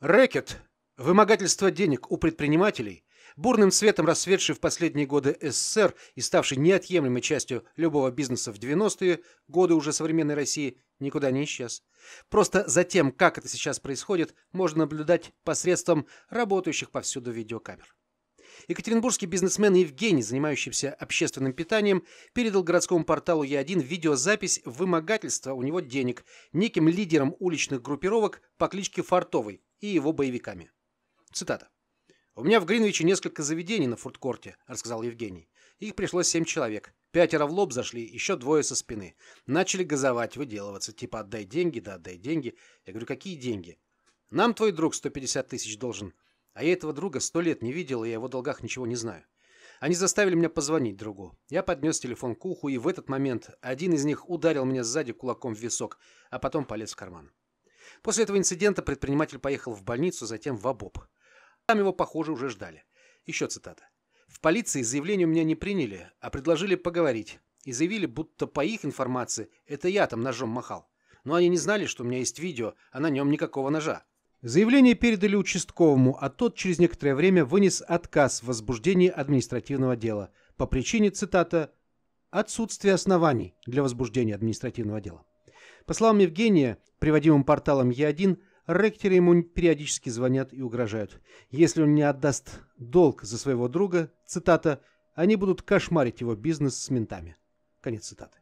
Рэкет, вымогательство денег у предпринимателей, бурным цветом расцветший в последние годы СССР и ставший неотъемлемой частью любого бизнеса в 90-е годы уже современной России, никуда не исчез. Просто за тем, как это сейчас происходит, можно наблюдать посредством работающих повсюду видеокамер. Екатеринбургский бизнесмен Евгений, занимающийся общественным питанием, передал городскому порталу Е1 видеозапись вымогательства у него денег неким лидером уличных группировок по кличке Фартовый, и его боевиками. Цитата. «У меня в Гринвиче несколько заведений на фудкорте», — рассказал Евгений. «Их пришлось семь человек. Пятеро в лоб зашли, еще двое со спины. Начали газовать, выделываться, типа отдай деньги, да отдай деньги. Я говорю, какие деньги? Нам твой друг 150 тысяч должен. А я этого друга сто лет не видел, и я о его долгах ничего не знаю. Они заставили меня позвонить другу. Я поднес телефон к уху, и в этот момент один из них ударил меня сзади кулаком в висок, а потом полез в карман. После этого инцидента предприниматель поехал в больницу, затем в АБОП. Там его, похоже, уже ждали. Еще цитата. «В полиции заявление у меня не приняли, а предложили поговорить. И заявили, будто по их информации это я там ножом махал. Но они не знали, что у меня есть видео, а на нем никакого ножа». Заявление передали участковому, а тот через некоторое время вынес отказ в возбуждении административного дела по причине, цитата, «отсутствия оснований для возбуждения административного дела». По словам Евгения, приводимым порталом Е1, ректоры ему периодически звонят и угрожают. Если он не отдаст долг за своего друга, цитата, «они будут кошмарить его бизнес с ментами». Конец цитаты.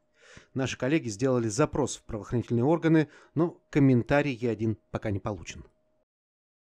Наши коллеги сделали запрос в правоохранительные органы, но комментарий Е1 пока не получен.